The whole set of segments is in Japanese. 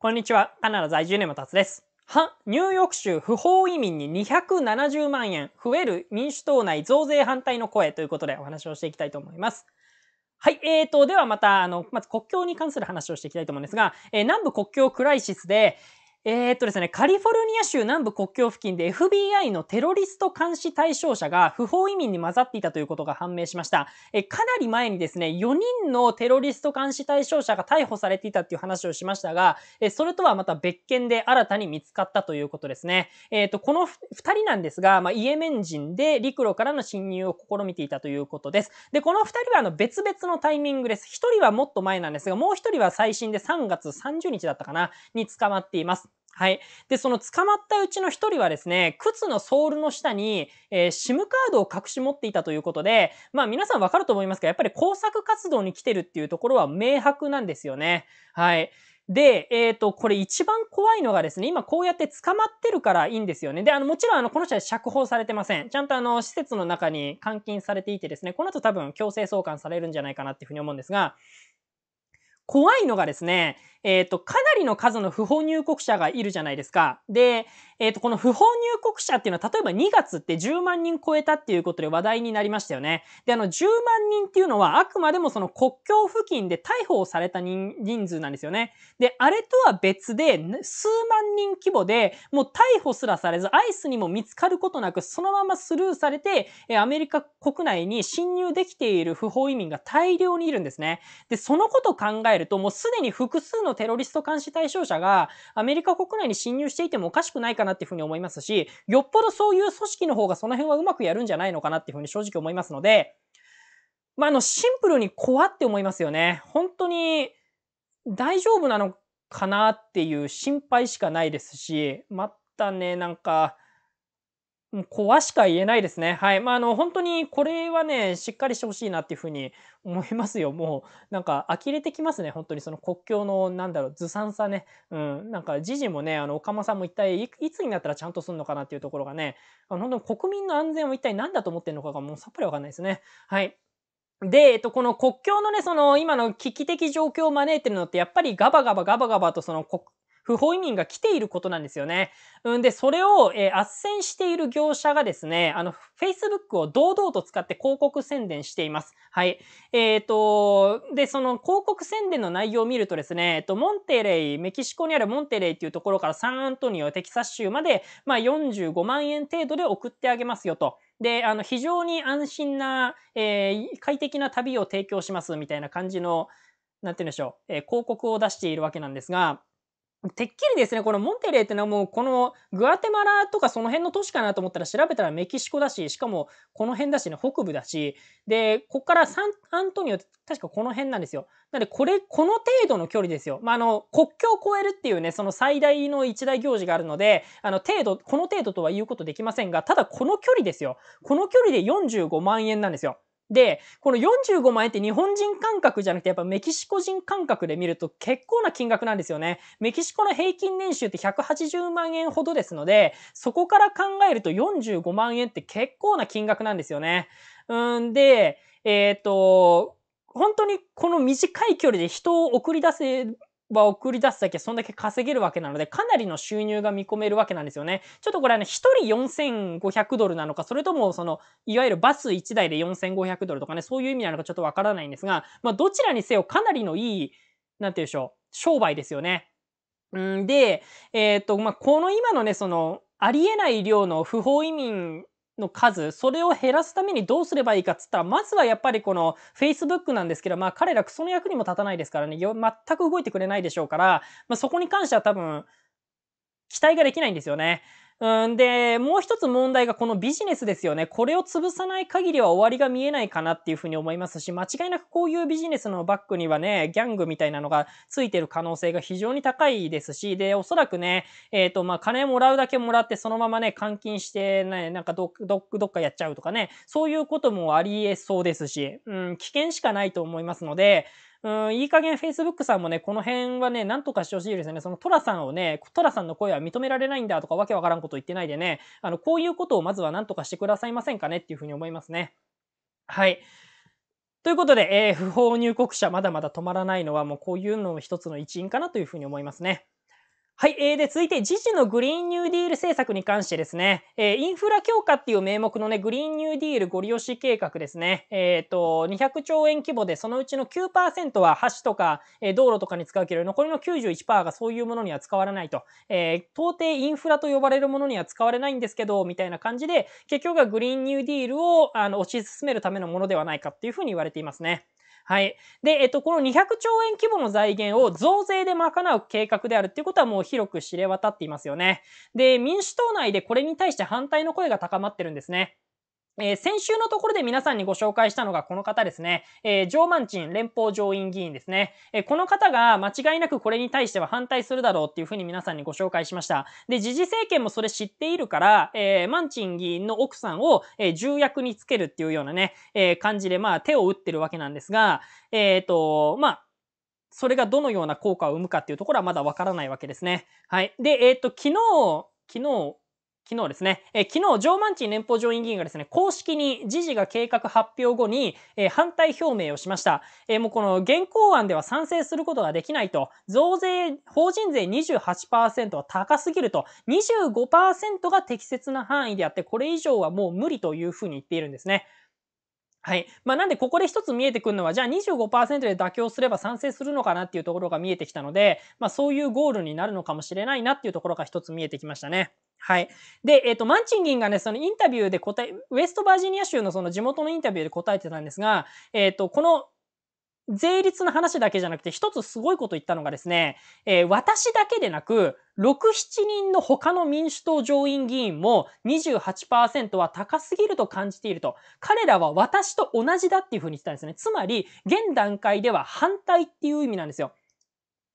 こんにちは。カナダ在住根たつです。は、ニューヨーク州不法移民に270万円増える民主党内増税反対の声ということでお話をしていきたいと思います。はい。えーと、ではまた、あの、まず国境に関する話をしていきたいと思うんですが、えー、南部国境クライシスで、えー、っとですね、カリフォルニア州南部国境付近で FBI のテロリスト監視対象者が不法移民に混ざっていたということが判明しました。えかなり前にですね、4人のテロリスト監視対象者が逮捕されていたっていう話をしましたが、えそれとはまた別件で新たに見つかったということですね。えー、っと、この2人なんですが、まあ、イエメン人で陸路からの侵入を試みていたということです。で、この2人はあの別々のタイミングです。1人はもっと前なんですが、もう1人は最新で3月30日だったかな、に捕まっています。はい。で、その捕まったうちの一人はですね、靴のソールの下に、えー、SIM カードを隠し持っていたということで、まあ皆さんわかると思いますが、やっぱり工作活動に来てるっていうところは明白なんですよね。はい。で、えっ、ー、と、これ一番怖いのがですね、今こうやって捕まってるからいいんですよね。で、あの、もちろんあの、この人は釈放されてません。ちゃんとあの、施設の中に監禁されていてですね、この後多分強制送還されるんじゃないかなっていうふうに思うんですが、怖いのがですね、えっ、ー、と、かなりの数の不法入国者がいるじゃないですか。で、えっ、ー、と、この不法入国者っていうのは、例えば2月って10万人超えたっていうことで話題になりましたよね。で、あの、10万人っていうのは、あくまでもその国境付近で逮捕をされた人数なんですよね。で、あれとは別で、数万人規模で、もう逮捕すらされず、アイスにも見つかることなく、そのままスルーされて、アメリカ国内に侵入できている不法移民が大量にいるんですね。で、そのことを考えると、もうすでに複数のテロリスト監視対象者がアメリカ国内に侵入していてもおかしくないかなっていうふうに思いますし、よっぽどそういう組織の方がその辺はうまくやるんじゃないのかなっていうふうに正直思いますので、まあ、あの、シンプルに怖って思いますよね。本当に大丈夫なのかなっていう心配しかないですし、またね、なんか、怖しか言えないですね。はい。まあ、あの、本当にこれはね、しっかりしてほしいなっていうふうに思いますよ。もう、なんか、呆れてきますね。本当にその国境の、なんだろう、ずさんさね。うん。なんか、時事もね、あの、岡間さんも一体い、いつになったらちゃんとすんのかなっていうところがね、あの、本当に国民の安全を一体何だと思ってるのかがもうさっぱりわかんないですね。はい。で、えっと、この国境のね、その今の危機的状況を招いてるのって、やっぱりガバガバガバガバとその国不法移民が来ていることなんですよね。うんで、それを、えー、斡旋している業者がですね、あの、Facebook を堂々と使って広告宣伝しています。はい。えっ、ー、と、で、その広告宣伝の内容を見るとですね、えっと、モンテレイ、メキシコにあるモンテレイっていうところからサンアントニオ、テキサス州まで、まあ、45万円程度で送ってあげますよと。で、あの、非常に安心な、えー、快適な旅を提供しますみたいな感じの、なんて言うんでしょう、えー、広告を出しているわけなんですが、てっきりですね、このモンテレーってのはもうこのグアテマラとかその辺の都市かなと思ったら調べたらメキシコだし、しかもこの辺だしね、北部だし、で、こっからサンアントニオって確かこの辺なんですよ。なんでこれ、この程度の距離ですよ。まあ、あの、国境を越えるっていうね、その最大の一大行事があるので、あの、程度、この程度とは言うことできませんが、ただこの距離ですよ。この距離で45万円なんですよ。で、この45万円って日本人感覚じゃなくてやっぱメキシコ人感覚で見ると結構な金額なんですよね。メキシコの平均年収って180万円ほどですので、そこから考えると45万円って結構な金額なんですよね。うんで、えっ、ー、と、本当にこの短い距離で人を送り出せは送り出すだけそんだけ稼げるわけなので、かなりの収入が見込めるわけなんですよね。ちょっとこれはね、一人4500ドルなのか、それともその、いわゆるバス1台で4500ドルとかね、そういう意味なのかちょっとわからないんですが、まあどちらにせよかなりのいい、なんて言うでしょう、商売ですよね。んで、えー、っと、まあこの今のね、その、ありえない量の不法移民の数、それを減らすためにどうすればいいかっつったら、まずはやっぱりこの Facebook なんですけど、まあ彼らクソの役にも立たないですからね、全く動いてくれないでしょうから、まあそこに関しては多分、期待ができないんですよね。うんで、もう一つ問題がこのビジネスですよね。これを潰さない限りは終わりが見えないかなっていうふうに思いますし、間違いなくこういうビジネスのバックにはね、ギャングみたいなのがついてる可能性が非常に高いですし、で、おそらくね、えっ、ー、と、まあ、金もらうだけもらってそのままね、監禁して、ね、なんかどどどっかやっちゃうとかね、そういうこともありえそうですし、うん、危険しかないと思いますので、うん、いい加減 Facebook さんもね、この辺はね、なんとかしてほしいですよね。そのトラさんをね、トラさんの声は認められないんだとかわけわからんこと言ってないでね、あの、こういうことをまずはなんとかしてくださいませんかねっていうふうに思いますね。はい。ということで、えー、不法入国者まだまだ止まらないのはもうこういうのも一つの一因かなというふうに思いますね。はい。えー、で、続いて、自治のグリーンニューディール政策に関してですね、えー、インフラ強化っていう名目のね、グリーンニューディールご利用し計画ですね、えっ、ー、と、200兆円規模で、そのうちの9%は橋とか、えー、道路とかに使うけれど、残りの91%がそういうものには使われないと、えー、到底インフラと呼ばれるものには使われないんですけど、みたいな感じで、結局はグリーンニューディールを、あの、推し進めるためのものではないかっていうふうに言われていますね。はい。で、えっと、この200兆円規模の財源を増税で賄う計画であるっていうことはもう広く知れ渡っていますよね。で、民主党内でこれに対して反対の声が高まってるんですね。えー、先週のところで皆さんにご紹介したのがこの方ですね。えー、ジョーマンチン連邦上院議員ですね。えー、この方が間違いなくこれに対しては反対するだろうっていうふうに皆さんにご紹介しました。で、時事政権もそれ知っているから、えー、マンチン議員の奥さんを、えー、重役につけるっていうようなね、えー、感じで、まあ手を打ってるわけなんですが、えっ、と、まあ、それがどのような効果を生むかっていうところはまだわからないわけですね。はい。で、えっ、ー、と、昨日、昨日、昨日ですね、え昨日、上満賃連邦上院議員がですね、公式に知事が計画発表後に、え反対表明をしました。えもうこの現行案では賛成することができないと、増税、法人税28%は高すぎると、25%が適切な範囲であって、これ以上はもう無理というふうに言っているんですね。はい。まあ、なんでここで一つ見えてくるのは、じゃあ25%で妥協すれば賛成するのかなっていうところが見えてきたので、まあ、そういうゴールになるのかもしれないなっていうところが一つ見えてきましたね。はい。で、えっ、ー、と、マンチンギンがね、そのインタビューで答え、ウェストバージニア州のその地元のインタビューで答えてたんですが、えっ、ー、と、この税率の話だけじゃなくて、一つすごいこと言ったのがですね、えー、私だけでなく、6、7人の他の民主党上院議員も28%は高すぎると感じていると。彼らは私と同じだっていうふうに言ってたんですね。つまり、現段階では反対っていう意味なんですよ。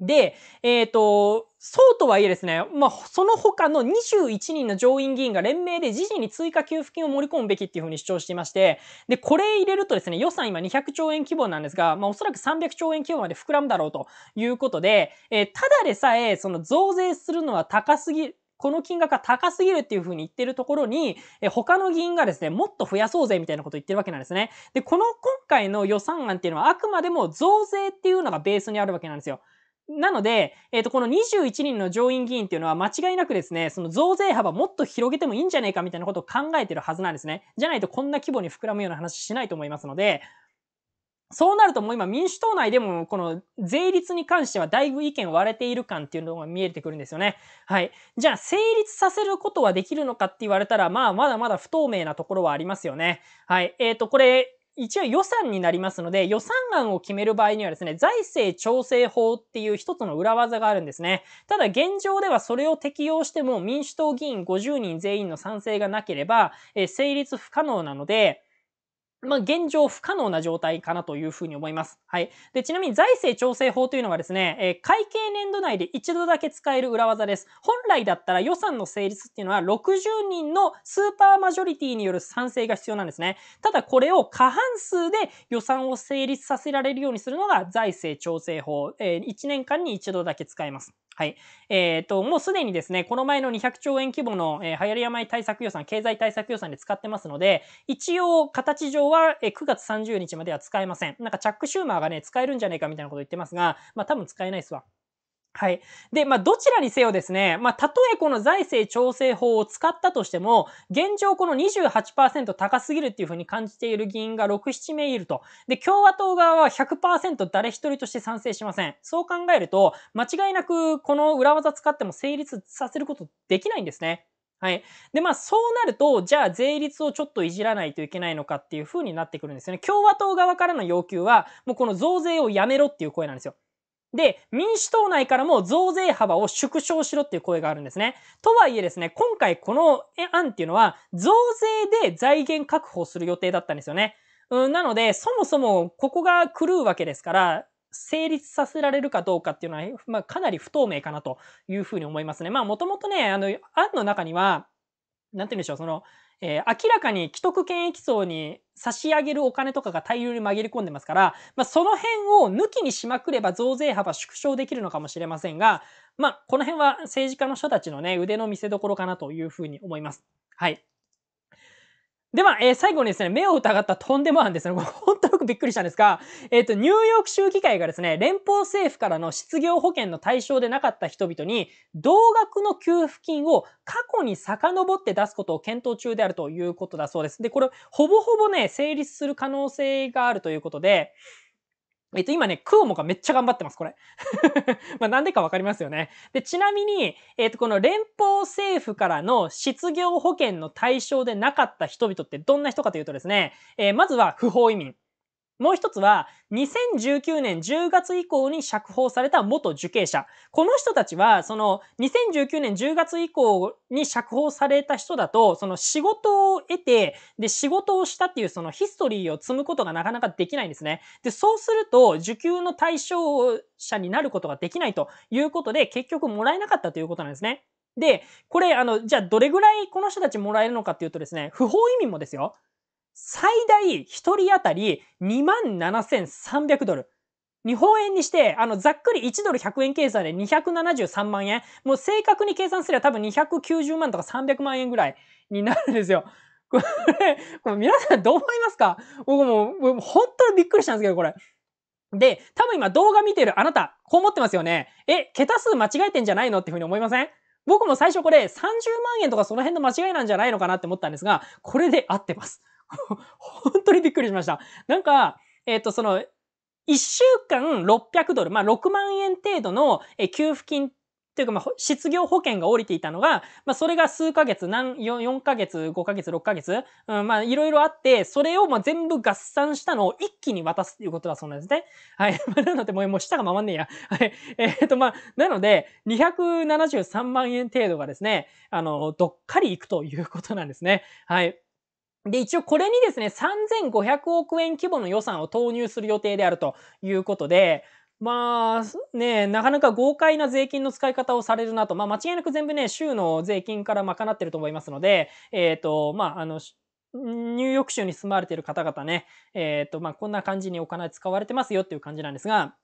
で、えっ、ー、と、そうとはいえですね、まあ、その他の21人の上院議員が連名で自治に追加給付金を盛り込むべきっていうふうに主張していまして、で、これ入れるとですね、予算今200兆円規模なんですが、まあ、おそらく300兆円規模まで膨らむだろうということで、えー、ただでさえ、その増税するのは高すぎこの金額が高すぎるっていうふうに言ってるところに、え他の議員がですね、もっと増やそうぜみたいなことを言ってるわけなんですね。で、この今回の予算案っていうのはあくまでも増税っていうのがベースにあるわけなんですよ。なので、えっ、ー、と、この21人の上院議員っていうのは間違いなくですね、その増税幅もっと広げてもいいんじゃねえかみたいなことを考えてるはずなんですね。じゃないとこんな規模に膨らむような話しないと思いますので、そうなるともう今民主党内でもこの税率に関してはだいぶ意見割れている感っていうのが見えてくるんですよね。はい。じゃあ成立させることはできるのかって言われたらまあまだまだ不透明なところはありますよね。はい。えっ、ー、とこれ一応予算になりますので、予算案を決める場合にはですね、財政調整法っていう一つの裏技があるんですね。ただ現状ではそれを適用しても民主党議員50人全員の賛成がなければ、えー、成立不可能なので、まあ、現状不可能な状態かなというふうに思います。はい。で、ちなみに財政調整法というのがですね、えー、会計年度内で一度だけ使える裏技です。本来だったら予算の成立っていうのは60人のスーパーマジョリティによる賛成が必要なんですね。ただこれを過半数で予算を成立させられるようにするのが財政調整法。えー、1年間に一度だけ使えます。はい。えっ、と、もうすでにですね、この前の200兆円規模の、えー、流行り病対策予算、経済対策予算で使ってますので、一応形上ははえ9月30日までは使えません。なんかチャックシューマーがね、使えるんじゃねえかみたいなこと言ってますが、まあ多分使えないですわ。はい。で、まあ、どちらにせよですね、まあ、たとえこの財政調整法を使ったとしても、現状この28%高すぎるっていうふうに感じている議員が6、7名いると。で、共和党側は100%誰一人として賛成しません。そう考えると、間違いなくこの裏技使っても成立させることできないんですね。はい。で、まあ、そうなると、じゃあ税率をちょっといじらないといけないのかっていうふうになってくるんですよね。共和党側からの要求は、もうこの増税をやめろっていう声なんですよ。で、民主党内からも増税幅を縮小しろっていう声があるんですね。とはいえですね、今回この案っていうのは、増税で財源確保する予定だったんですよね。うん、なので、そもそもここが狂うわけですから、成立させられるかどうかっていうのは、まあ、かなり不透明かなというふうに思いますね。まあ、もともとね、あの、案の中には、なんて言うんでしょう、その、えー、明らかに既得権益層に差し上げるお金とかが大量に紛れ込んでますから、まあ、その辺を抜きにしまくれば増税幅縮小できるのかもしれませんが、まあ、この辺は政治家の人たちのね、腕の見せ所かなというふうに思います。はい。では、えー、最後にですね、目を疑ったとんでもあんですね。こ れ本当よくびっくりしたんですが、えっ、ー、と、ニューヨーク州議会がですね、連邦政府からの失業保険の対象でなかった人々に、同額の給付金を過去に遡って出すことを検討中であるということだそうです。で、これ、ほぼほぼね、成立する可能性があるということで、えっと、今ね、クオモがめっちゃ頑張ってます、これ。まあ、なんでかわかりますよね。で、ちなみに、えっと、この連邦政府からの失業保険の対象でなかった人々ってどんな人かというとですね、えー、まずは不法移民。もう一つは、2019年10月以降に釈放された元受刑者。この人たちは、その2019年10月以降に釈放された人だと、その仕事を得て、で、仕事をしたっていうそのヒストリーを積むことがなかなかできないんですね。で、そうすると、受給の対象者になることができないということで、結局もらえなかったということなんですね。で、これ、あの、じゃあどれぐらいこの人たちもらえるのかっていうとですね、不法移民もですよ。最大1人当たり27,300ドル。日本円にして、あの、ざっくり1ドル100円計算で273万円。もう正確に計算すれば多分290万とか300万円ぐらいになるんですよ。これ、これ皆さんどう思いますか僕もう、本当にびっくりしたんですけど、これ。で、多分今動画見てるあなた、こう思ってますよね。え、桁数間違えてんじゃないのっていうふうに思いません僕も最初これ30万円とかその辺の間違いなんじゃないのかなって思ったんですが、これで合ってます。本当にびっくりしました。なんか、えっ、ー、と、その、1週間600ドル、まあ6万円程度の給付金というか、まあ、失業保険が降りていたのが、まあ、それが数ヶ月、何、4ヶ月、5ヶ月、6ヶ月、うん、まあ、いろいろあって、それをまあ全部合算したのを一気に渡すということだそうなんですね。はい。なので、もう、もう下が回んねえや。はい。えー、っと、まあ、なので、273万円程度がですね、あの、どっかりいくということなんですね。はい。で、一応これにですね、3500億円規模の予算を投入する予定であるということで、まあね、なかなか豪快な税金の使い方をされるなと、まあ間違いなく全部ね、州の税金から賄ってると思いますので、えっ、ー、と、まああの、ニューヨーク州に住まれている方々ね、えっ、ー、と、まあこんな感じにお金使われてますよっていう感じなんですが、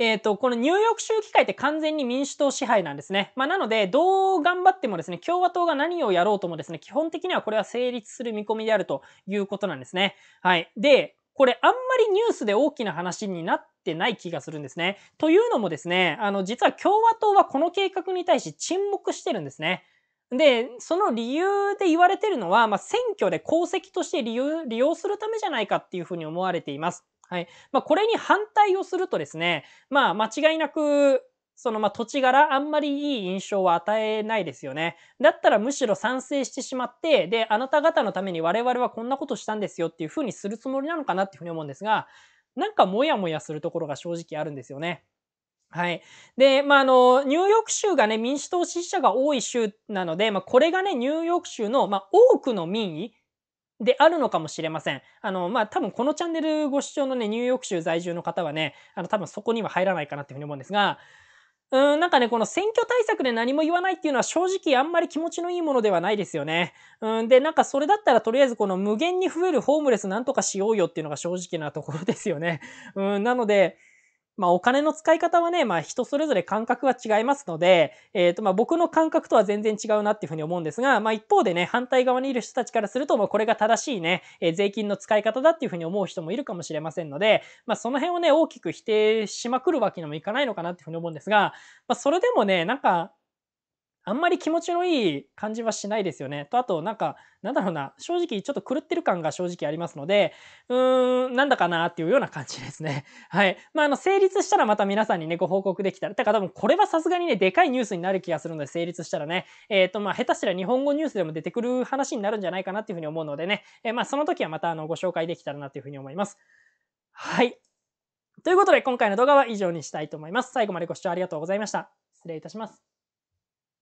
えっ、ー、と、このニューヨーク州議会って完全に民主党支配なんですね。まあ、なので、どう頑張ってもですね、共和党が何をやろうともですね、基本的にはこれは成立する見込みであるということなんですね。はい。で、これあんまりニュースで大きな話になってない気がするんですね。というのもですね、あの、実は共和党はこの計画に対し沈黙してるんですね。で、その理由で言われてるのは、まあ、選挙で功績として利用するためじゃないかっていうふうに思われています。はい。まあ、これに反対をするとですね、まあ、間違いなく、そのまあ土地柄あんまりいい印象は与えないですよね。だったらむしろ賛成してしまって、で、あなた方のために我々はこんなことしたんですよっていうふうにするつもりなのかなっていうふうに思うんですが、なんかモヤモヤするところが正直あるんですよね。はい。で、まあ、あの、ニューヨーク州がね、民主党支持者が多い州なので、まあ、これがね、ニューヨーク州の、まあ、多くの民意、であるのかもしれません。あの、まあ、多分このチャンネルご視聴のね、ニューヨーク州在住の方はね、あの、多分そこには入らないかなっていうふうに思うんですが、うん、なんかね、この選挙対策で何も言わないっていうのは正直あんまり気持ちのいいものではないですよね。うん、で、なんかそれだったらとりあえずこの無限に増えるホームレスなんとかしようよっていうのが正直なところですよね。うん、なので、まあ、お金の使い方はね、まあ、人それぞれ感覚は違いますので、えっ、ー、と、まあ、僕の感覚とは全然違うなっていうふうに思うんですが、まあ、一方でね、反対側にいる人たちからすると、もうこれが正しいね、えー、税金の使い方だっていうふうに思う人もいるかもしれませんので、まあ、その辺をね、大きく否定しまくるわけにもいかないのかなっていうふうに思うんですが、まあ、それでもね、なんか、あんまり気持ちのいい感じはしないですよね。とあとなんかなんだろうな正直ちょっと狂ってる感が正直ありますのでうーんなんだかなっていうような感じですね。はい。まああの成立したらまた皆さんにねご報告できたらだから多分これはさすがにねでかいニュースになる気がするので成立したらねえっ、ー、とまあ下手したら日本語ニュースでも出てくる話になるんじゃないかなっていうふうに思うのでね、えー、まあその時はまたあのご紹介できたらなというふうに思います。はい。ということで今回の動画は以上にしたいと思います。最後までご視聴ありがとうございました。失礼いたします。